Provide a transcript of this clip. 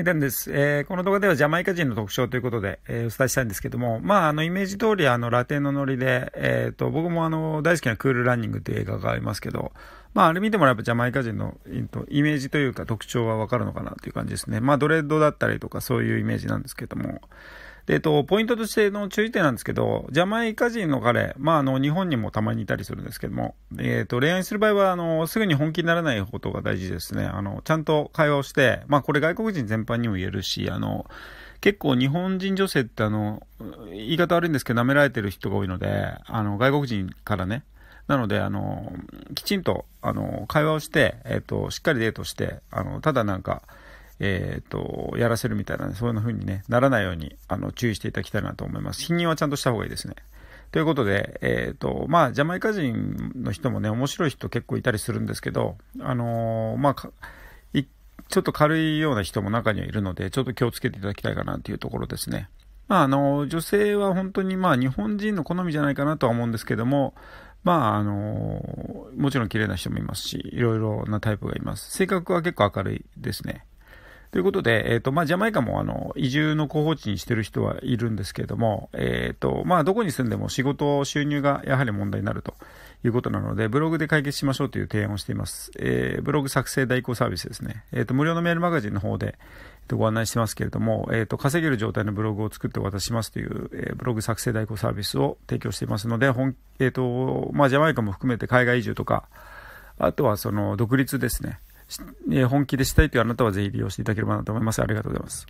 はい、ダンです。えー、この動画ではジャマイカ人の特徴ということで、えー、お伝えしたいんですけども、まあ、あの、イメージ通り、あの、ラテンのノリで、えっ、ー、と、僕もあの、大好きなクールランニングという映画がありますけど、まあ、あれ見てもやっぱジャマイカ人の、えとイメージというか特徴はわかるのかなという感じですね。まあ、ドレッドだったりとかそういうイメージなんですけども、で、えと、ポイントとしての注意点なんですけど、ジャマイカ人の彼、まあ、あの、日本にもたまにいたりするんですけども、えっと、恋愛する場合は、あの、すぐに本気にならないことが大事ですね。あの、ちゃんと会話をして、まあ、これ外国人全般にも言えるし、あの、結構日本人女性ってあの、言い方悪いんですけど、舐められてる人が多いので、あの、外国人からね、なので、あの、きちんと、あの、会話をして、えっ、と、しっかりデートして、あの、ただなんか、えー、と、やらせるみたいな、ね、そういう風にね、ならないように、あの、注意していただきたいなと思います。否認はちゃんとした方がいいですね。ということで、えっ、ー、と、まあ、ジャマイカ人の人もね、面白い人結構いたりするんですけど、あのー、まあ、ちょっと軽いような人も中にはいるので、ちょっと気をつけていただきたいかなというところですね。まあ、あの、女性は本当に、まあ、日本人の好みじゃないかなとは思うんですけども、まあ、あの、もちろん綺麗な人もいますし、いろいろなタイプがいます。性格は結構明るいですね。ということで、えっ、ー、と、まあ、ジャマイカも、あの、移住の候補地にしてる人はいるんですけれども、えっ、ー、と、まあ、どこに住んでも仕事、収入がやはり問題になるということなので、ブログで解決しましょうという提案をしています。えー、ブログ作成代行サービスですね。えっ、ー、と、無料のメールマガジンの方で、えっ、と、ご案内してますけれども、えっ、と、稼げる状態のブログを作ってお渡ししますという、えブログ作成代行サービスを提供していますので、本、えっ、と、まあ、ジャマイカも含めて海外移住とか、あとはその、独立ですね。えー、本気でしたいというあなたはぜひ利用していただければなと思います。ありがとうございます。